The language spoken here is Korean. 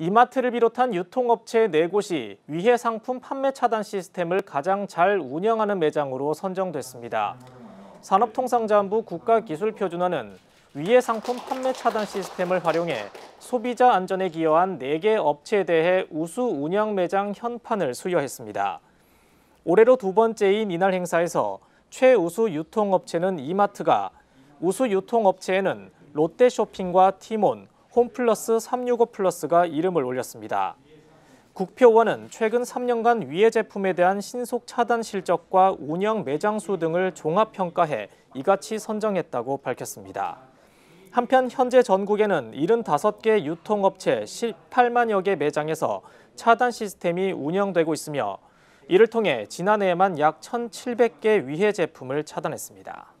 이마트를 비롯한 유통업체 4곳이 위해 상품 판매 차단 시스템을 가장 잘 운영하는 매장으로 선정됐습니다. 산업통상자원부 국가기술표준화는 위해 상품 판매 차단 시스템을 활용해 소비자 안전에 기여한 4개 업체에 대해 우수 운영 매장 현판을 수여했습니다. 올해로 두 번째인 이날 행사에서 최우수 유통업체는 이마트가, 우수 유통업체에는 롯데쇼핑과 티몬, 홈플러스 365 플러스가 이름을 올렸습니다. 국표원은 최근 3년간 위의 제품에 대한 신속 차단 실적과 운영 매장수 등을 종합평가해 이같이 선정했다고 밝혔습니다. 한편 현재 전국에는 75개 유통업체 18만여 개 매장에서 차단 시스템이 운영되고 있으며 이를 통해 지난해에만 약 1,700개 위해 제품을 차단했습니다.